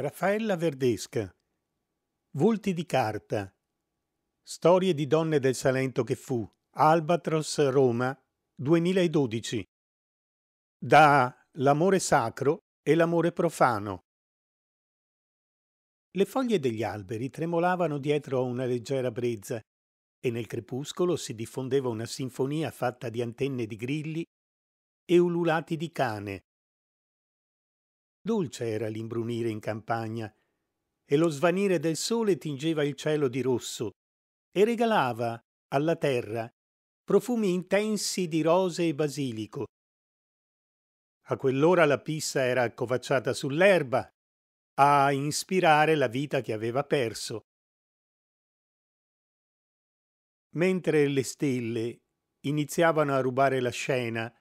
Raffaella Verdesca Volti di carta Storie di donne del Salento che fu Albatros Roma 2012 Da L'amore sacro e l'amore profano Le foglie degli alberi tremolavano dietro a una leggera brezza e nel crepuscolo si diffondeva una sinfonia fatta di antenne di grilli e ululati di cane Dolce era l'imbrunire in campagna e lo svanire del sole tingeva il cielo di rosso e regalava alla terra profumi intensi di rose e basilico. A quell'ora la pissa era accovacciata sull'erba a ispirare la vita che aveva perso. Mentre le stelle iniziavano a rubare la scena,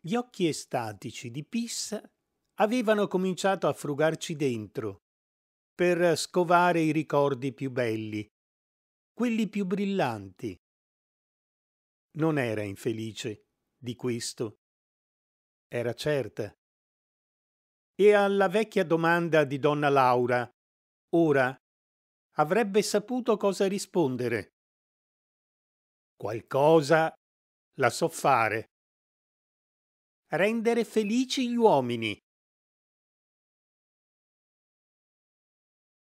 gli occhi estatici di Pissa avevano cominciato a frugarci dentro per scovare i ricordi più belli, quelli più brillanti. Non era infelice di questo, era certa. E alla vecchia domanda di donna Laura, ora avrebbe saputo cosa rispondere. Qualcosa la so fare. Rendere felici gli uomini.